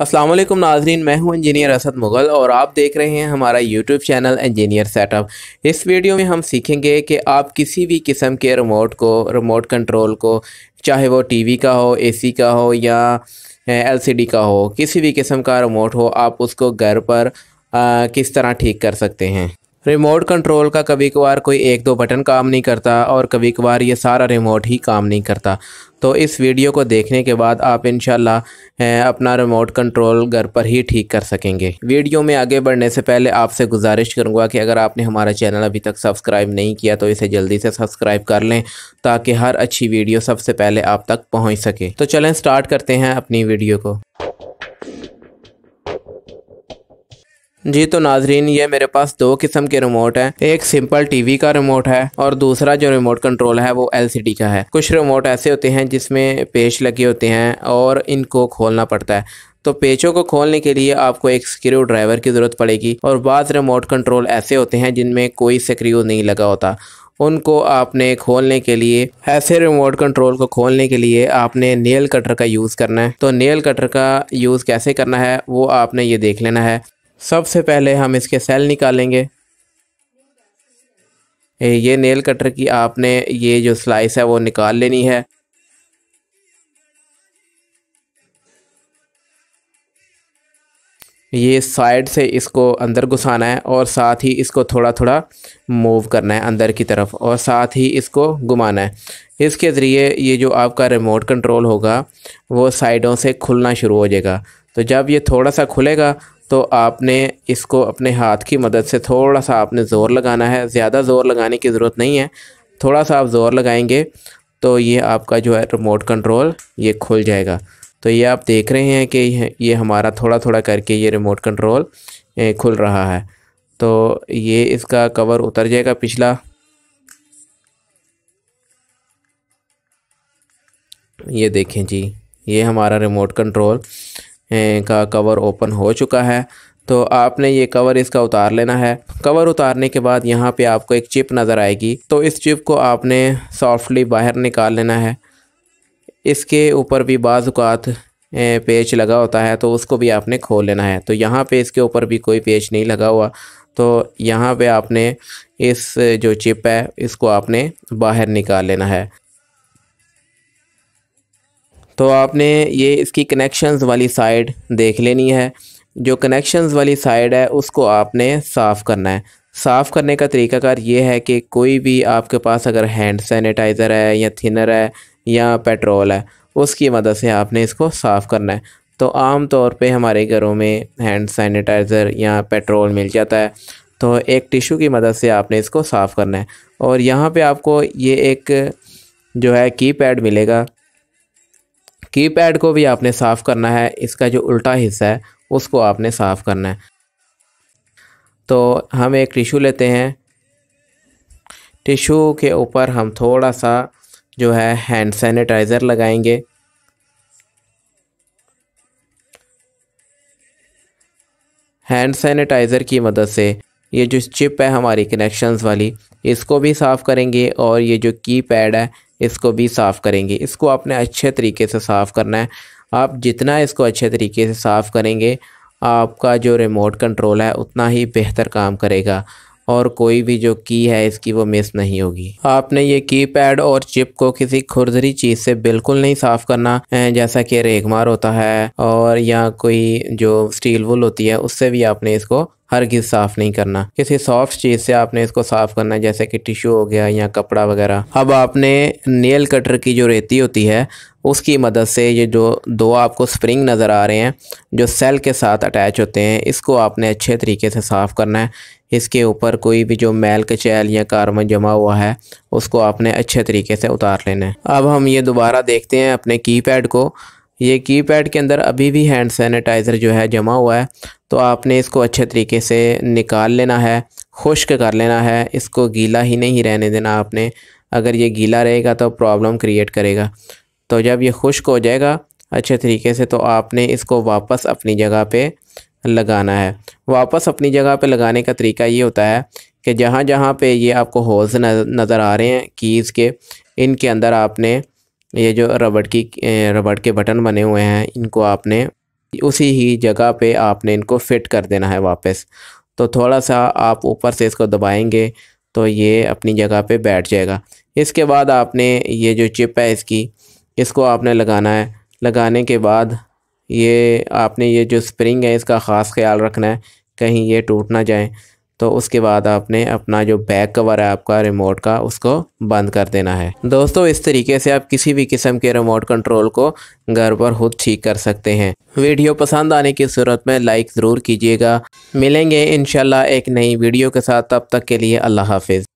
असलम नाजरीन मैं हूं इंजीनियर असद मुग़ल और आप देख रहे हैं हमारा यूट्यूब चैनल इंजीनियर सेटअप इस वीडियो में हम सीखेंगे कि आप किसी भी किस्म के रिमोट को रिमोट कंट्रोल को चाहे वो टीवी का हो एसी का हो या एलसीडी का हो किसी भी किस्म का रिमोट हो आप उसको घर पर आ, किस तरह ठीक कर सकते हैं रिमोट कंट्रोल का कभी कभार कोई एक दो बटन काम नहीं करता और कभी कभार ये सारा रिमोट ही काम नहीं करता तो इस वीडियो को देखने के बाद आप इन अपना रिमोट कंट्रोल घर पर ही ठीक कर सकेंगे वीडियो में आगे बढ़ने से पहले आपसे गुजारिश करूँगा कि अगर आपने हमारा चैनल अभी तक सब्सक्राइब नहीं किया तो इसे जल्दी से सब्सक्राइब कर लें ताकि हर अच्छी वीडियो सबसे पहले आप तक पहुँच सके तो चलें स्टार्ट करते हैं अपनी वीडियो को जी तो नाजरीन ये मेरे पास दो किस्म के रिमोट हैं एक सिंपल टीवी का रिमोट है और दूसरा जो रिमोट कंट्रोल है वो एलसीडी का है कुछ रिमोट ऐसे होते हैं जिसमें पेच लगे होते हैं और इनको खोलना पड़ता है तो पेचों को खोलने के लिए आपको एक स्क्रू ड्राइवर की ज़रूरत पड़ेगी और बाद रिमोट कंट्रोल ऐसे होते हैं जिनमें कोई स्क्रू नहीं लगा होता उनको आपने खोलने के लिए ऐसे रिमोट कंट्रोल को खोलने के लिए आपने नेल कटर का यूज़ करना है तो नेल कटर का यूज़ कैसे करना है वो आपने ये देख लेना है सबसे पहले हम इसके सेल निकालेंगे ये नेल कटर की आपने ये जो स्लाइस है वो निकाल लेनी है ये साइड से इसको अंदर घुसाना है और साथ ही इसको थोड़ा थोड़ा मूव करना है अंदर की तरफ और साथ ही इसको घुमाना है इसके ज़रिए ये जो आपका रिमोट कंट्रोल होगा वो साइडों से खुलना शुरू हो जाएगा तो जब ये थोड़ा सा खुलेगा तो आपने इसको अपने हाथ की मदद से थोड़ा सा आपने ज़ोर लगाना है ज़्यादा ज़ोर लगाने की ज़रूरत नहीं है थोड़ा सा आप ज़ोर लगाएंगे तो ये आपका जो है रिमोट कंट्रोल ये खुल जाएगा तो ये आप देख रहे हैं कि ये हमारा थोड़ा थोड़ा करके ये रिमोट कंट्रोल खुल रहा है तो ये इसका कवर उतर जाएगा पिछला ये देखें जी ये हमारा रिमोट कंट्रोल अं, का कवर ओपन हो चुका है तो आपने ये कवर इसका उतार लेना है कवर उतारने के बाद यहाँ पे आपको एक चिप नज़र आएगी तो इस चिप को आपने सॉफ्टली बाहर निकाल लेना है इसके ऊपर भी बाज़ात अं, पेच लगा होता है तो उसको भी आपने खोल लेना है तो यहाँ पे इसके ऊपर भी कोई पेच नहीं लगा हुआ तो यहाँ पे आपने इस जो चिप है इसको आपने बाहर निकाल लेना है तो आपने ये इसकी कनेक्शंस वाली साइड देख लेनी है जो कनेक्शंस वाली साइड है उसको आपने साफ़ करना है साफ़ करने का तरीकाकार ये है कि कोई भी आपके पास अगर हैंड सैनिटाइज़र है या थिनर है या पेट्रोल है उसकी मदद से आपने इसको साफ़ करना है तो आम तौर पे हमारे घरों में हैंड सैनिटाइज़र या पेट्रोल मिल जाता है तो एक टिशू की मदद से आपने इसको साफ़ करना है और यहाँ पे आपको ये एक जो है कीपैड मिलेगा कीपैड को भी आपने साफ़ करना है इसका जो उल्टा हिस्सा है उसको आपने साफ़ करना है तो हम एक टिशू लेते हैं टिशू के ऊपर हम थोड़ा सा जो है हैंड सैनिटाइज़र लगाएंगे हैंड सैनिटाइज़र की मदद से ये जो चिप है हमारी कनेक्शंस वाली इसको भी साफ़ करेंगे और ये जो की पैड है इसको भी साफ़ करेंगे इसको आपने अच्छे तरीके से साफ़ करना है आप जितना इसको अच्छे तरीके से साफ़ करेंगे आपका जो रिमोट कंट्रोल है उतना ही बेहतर काम करेगा और कोई भी जो की है इसकी वो मिस नहीं होगी आपने ये की पैड और चिप को किसी खुरदरी चीज़ से बिल्कुल नहीं साफ़ करना जैसा कि रेगमार होता है और या कोई जो स्टील वुल होती है उससे भी आपने इसको हर गिज साफ़ नहीं करना किसी सॉफ्ट चीज़ से आपने इसको साफ़ करना है जैसे कि टिश्यू हो गया या कपड़ा वगैरह अब आपने नेल कटर की जो रेती होती है उसकी मदद से ये जो दो आपको स्प्रिंग नज़र आ रहे हैं जो सेल के साथ अटैच होते हैं इसको आपने अच्छे तरीके से साफ़ करना है इसके ऊपर कोई भी जो मैल कचैल या कार्बन जमा हुआ है उसको आपने अच्छे तरीके से उतार लेना है अब हम ये दोबारा देखते हैं अपने कीपैड को ये कीपैड के अंदर अभी भी हैंड सैनिटाइज़र जो है जमा हुआ है तो आपने इसको अच्छे तरीके से निकाल लेना है खुश्क कर लेना है इसको गीला ही नहीं रहने देना आपने अगर ये गीला रहेगा तो प्रॉब्लम क्रिएट करेगा तो जब ये खुश्क हो जाएगा अच्छे तरीके से तो आपने इसको वापस अपनी जगह पे लगाना है वापस अपनी जगह पे लगाने का तरीका ये होता है कि जहाँ जहाँ पे ये आपको होल्स नज़र आ रहे हैं कीज़ के इनके अंदर आपने ये जो रबड़ की रबड़ के बटन बने हुए हैं इनको आपने उसी ही जगह पे आपने इनको फिट कर देना है वापस तो थोड़ा सा आप ऊपर से इसको दबाएंगे तो ये अपनी जगह पे बैठ जाएगा इसके बाद आपने ये जो चिप है इसकी इसको आपने लगाना है लगाने के बाद ये आपने ये जो स्प्रिंग है इसका ख़ास ख्याल रखना है कहीं ये टूट ना जाए तो उसके बाद आपने अपना जो बैक कवर है आपका रिमोट का उसको बंद कर देना है दोस्तों इस तरीके से आप किसी भी किस्म के रिमोट कंट्रोल को घर पर खुद ठीक कर सकते हैं वीडियो पसंद आने की सूरत में लाइक ज़रूर कीजिएगा मिलेंगे इन एक नई वीडियो के साथ तब तक के लिए अल्लाह हाफिज़